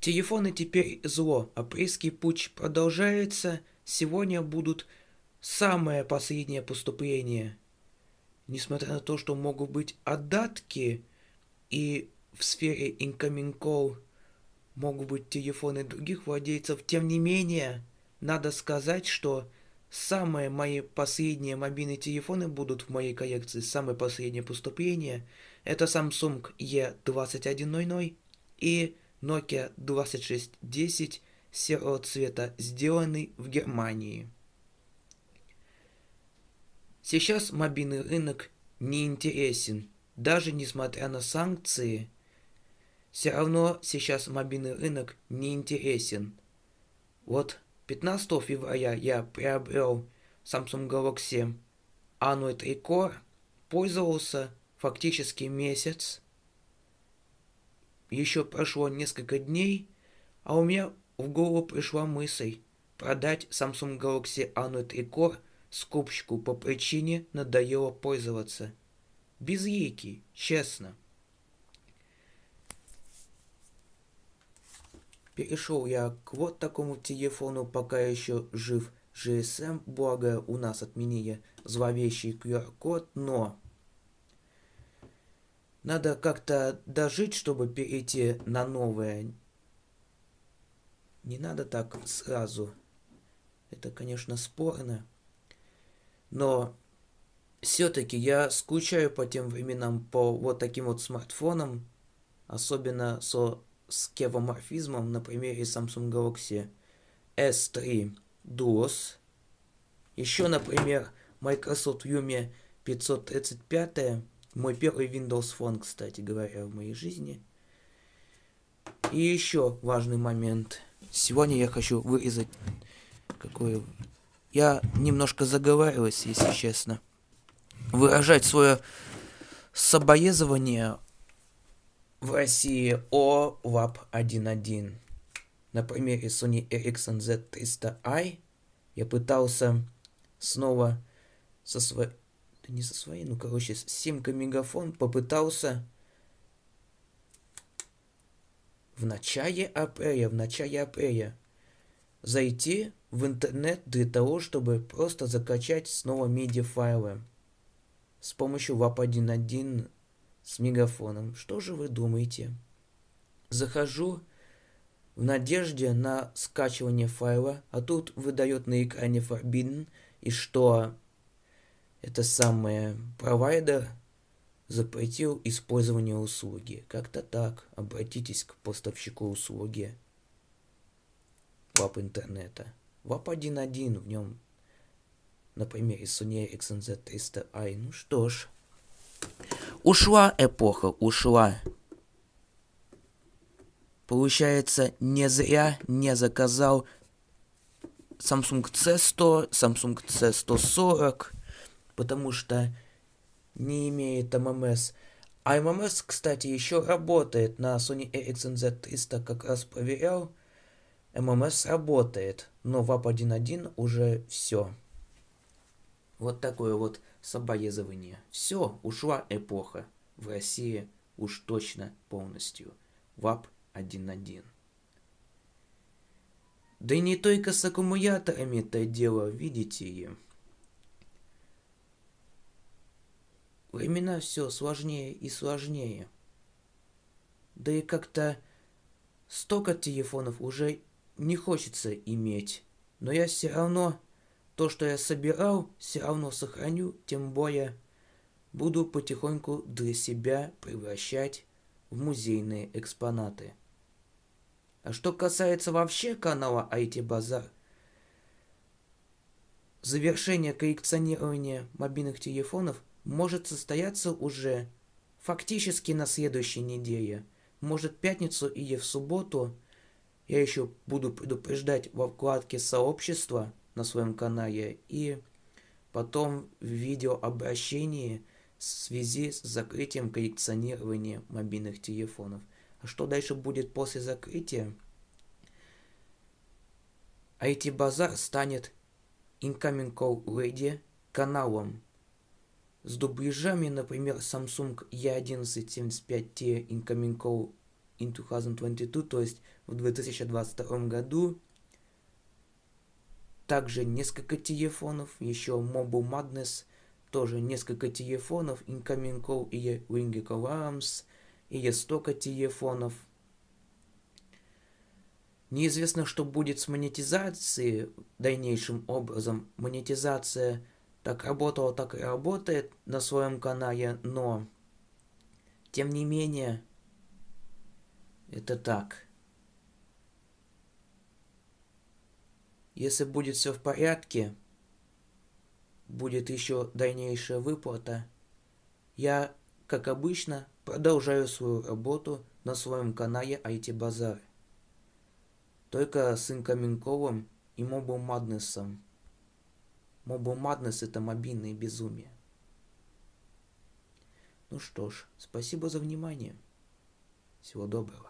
Телефоны теперь зло, а апрельский путь продолжается, сегодня будут самое последнее поступление. Несмотря на то, что могут быть отдатки, и в сфере incoming call могут быть телефоны других владельцев, тем не менее, надо сказать, что самые мои последние мобильные телефоны будут в моей коллекции, самое последнее поступление, это Samsung E2100 и Nokia 2610 серого цвета, сделанный в Германии. Сейчас мобильный рынок не интересен, даже несмотря на санкции. Все равно сейчас мобильный рынок не интересен. Вот 15 февраля я приобрел Samsung Galaxy A03 Core, пользовался фактически месяц – еще прошло несколько дней, а у меня в голову пришла мысль продать Samsung Galaxy Android и Core скупщику по причине надоело пользоваться. Без яйки, честно. Перешел я к вот такому телефону, пока еще жив GSM, благо у нас отменили зловещий QR-код, но надо как-то дожить, чтобы перейти на новое. Не надо так сразу. Это, конечно, спорно. Но все-таки я скучаю по тем временам, по вот таким вот смартфонам, особенно со скевоморфизмом на примере Samsung Galaxy S3 Duos. Еще, например, Microsoft Lumia 535 мой первый Windows Phone, кстати говоря, в моей жизни. И еще важный момент. Сегодня я хочу вырезать какое... Я немножко заговариваюсь, если честно. Выражать свое соболезнование в России о ВАП-1.1. На примере Sony Ericsson Z300i я пытался снова со, своей не со своей, ну, короче, Симка Мегафон попытался в начале апреля, в начале апреля зайти в интернет для того, чтобы просто закачать снова медиафайлы с помощью WAP1.1 с мегафоном. Что же вы думаете? Захожу в надежде на скачивание файла, а тут выдает на экране Forbidden, и что это самое провайдер запретил использование услуги. Как-то так. Обратитесь к поставщику услуги вап интернета. Вап 1.1 в нем например, примере Sony Ericsson Z300i. Ну что ж, ушла эпоха, ушла. Получается, не зря не заказал Samsung C100, Samsung C140, потому что не имеет ММС. А ММС, кстати, еще работает на Sony Ericsson Z300, как раз проверял. ММС работает, но в 11 уже все. Вот такое вот соболезнование. Все, ушла эпоха. В России уж точно полностью. ВАП 1.1. Да и не только с аккумуляторами-то дело, видите ли. Времена все сложнее и сложнее. Да и как-то столько телефонов уже не хочется иметь. Но я все равно то, что я собирал, все равно сохраню, тем более буду потихоньку для себя превращать в музейные экспонаты. А что касается вообще канала IT Базар, завершение коллекционирования мобильных телефонов – может состояться уже фактически на следующей неделе. Может, пятницу или в субботу я еще буду предупреждать во вкладке сообщества на своем канале и потом в видеообращении в связи с закрытием коллекционирования мобильных телефонов. А что дальше будет после закрытия? IT-базар станет Incoming Call Lady каналом с дубляжами, например, Samsung E1175T Incoming Call in 2022, то есть в 2022 году. Также несколько телефонов, еще Mobile Madness, тоже несколько телефонов, Incoming Call и Winged Alarms, и столько телефонов. Неизвестно, что будет с монетизацией дальнейшим образом. Монетизация – так работало, так и работает на своем канале, но тем не менее это так. Если будет все в порядке, будет еще дальнейшая выплата. Я, как обычно, продолжаю свою работу на своем канале IT Базар. Только с Инкаменковым и Мобом Маднесом. Мобо Madness это мобильное безумие. Ну что ж, спасибо за внимание. Всего доброго.